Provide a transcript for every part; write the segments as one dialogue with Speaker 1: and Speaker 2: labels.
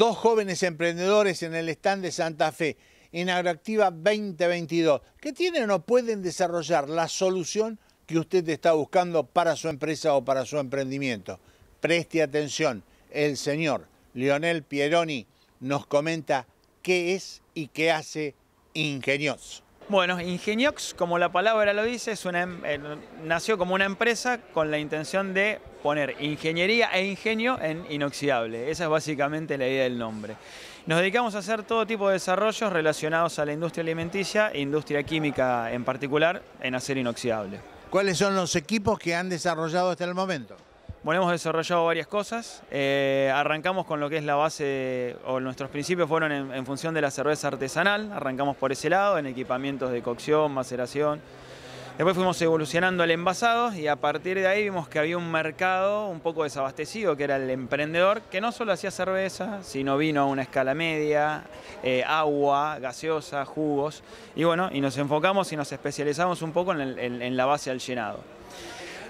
Speaker 1: dos jóvenes emprendedores en el stand de Santa Fe, en Agroactiva 2022, que tienen o pueden desarrollar la solución que usted está buscando para su empresa o para su emprendimiento. Preste atención, el señor Lionel Pieroni nos comenta qué es y qué hace ingenioso.
Speaker 2: Bueno, Ingeniox, como la palabra lo dice, es em, eh, nació como una empresa con la intención de poner ingeniería e ingenio en inoxidable. Esa es básicamente la idea del nombre. Nos dedicamos a hacer todo tipo de desarrollos relacionados a la industria alimenticia e industria química en particular en hacer inoxidable.
Speaker 1: ¿Cuáles son los equipos que han desarrollado hasta el momento?
Speaker 2: Bueno, hemos desarrollado varias cosas. Eh, arrancamos con lo que es la base, o nuestros principios fueron en, función de la cerveza artesanal. Arrancamos por ese lado, en equipamientos de cocción, maceración. Después fuimos evolucionando al envasado y a partir de ahí vimos que había un mercado un poco desabastecido, que era el emprendedor, que no solo hacía cerveza, sino vino a una escala media, eh, agua, gaseosa, jugos. Y bueno, y nos enfocamos y nos especializamos un poco en, en la base al llenado.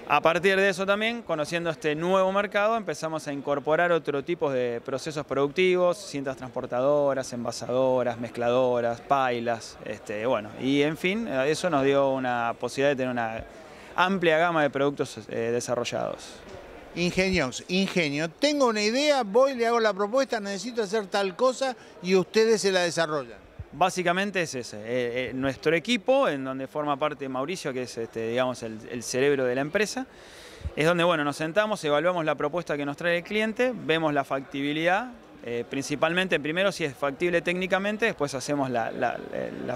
Speaker 2: A partir de eso también, conociendo este nuevo mercado, empezamos a incorporar otro tipo de procesos productivos, cintas transportadoras, envasadoras, mezcladoras, pailas, este, bueno, y en fin, eso nos dio una posibilidad de tener una amplia gama de productos eh,
Speaker 1: desarrollados. Ingenios, ingenio. Tengo una idea, voy, le hago la propuesta, necesito hacer tal cosa y ustedes se la desarrollan.
Speaker 2: Básicamente es ese, eh, eh, nuestro equipo, en donde forma parte Mauricio, que es este, digamos, el, cerebro de la empresa, es donde bueno, nos sentamos, evaluamos la propuesta que nos trae el cliente, vemos la factibilidad, eh, principalmente primero si es factible técnicamente, después hacemos la,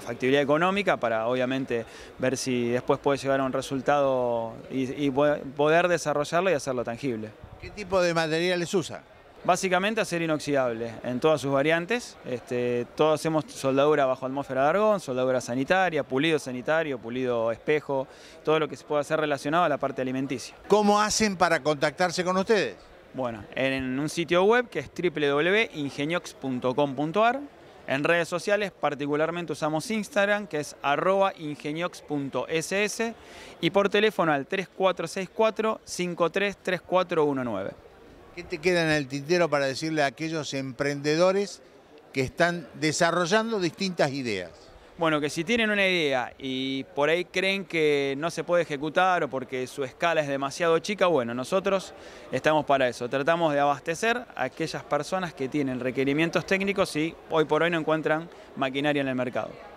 Speaker 2: factibilidad económica para obviamente ver si después puede llegar a un resultado y, y poder desarrollarlo y hacerlo tangible. ¿Qué tipo de materiales usa? Básicamente hacer inoxidable en todas sus variantes. Este, todos hacemos soldadura bajo atmósfera de argón, soldadura sanitaria, pulido sanitario, pulido espejo, todo lo que se pueda hacer relacionado a la parte alimenticia. ¿Cómo
Speaker 1: hacen para contactarse con ustedes?
Speaker 2: Bueno, en un sitio web que es www.ingeniox.com.ar. En redes sociales, particularmente usamos Instagram, que es ingeniox.ss y por teléfono al 3464 533419.
Speaker 1: ¿Qué te queda en el tintero para decirle a aquellos emprendedores que están desarrollando distintas ideas?
Speaker 2: Bueno, que si tienen una idea y por ahí creen que no se puede ejecutar o porque su escala es demasiado chica, bueno, nosotros estamos para eso. Tratamos de abastecer a aquellas personas que tienen requerimientos técnicos y hoy por hoy no encuentran maquinaria en el mercado.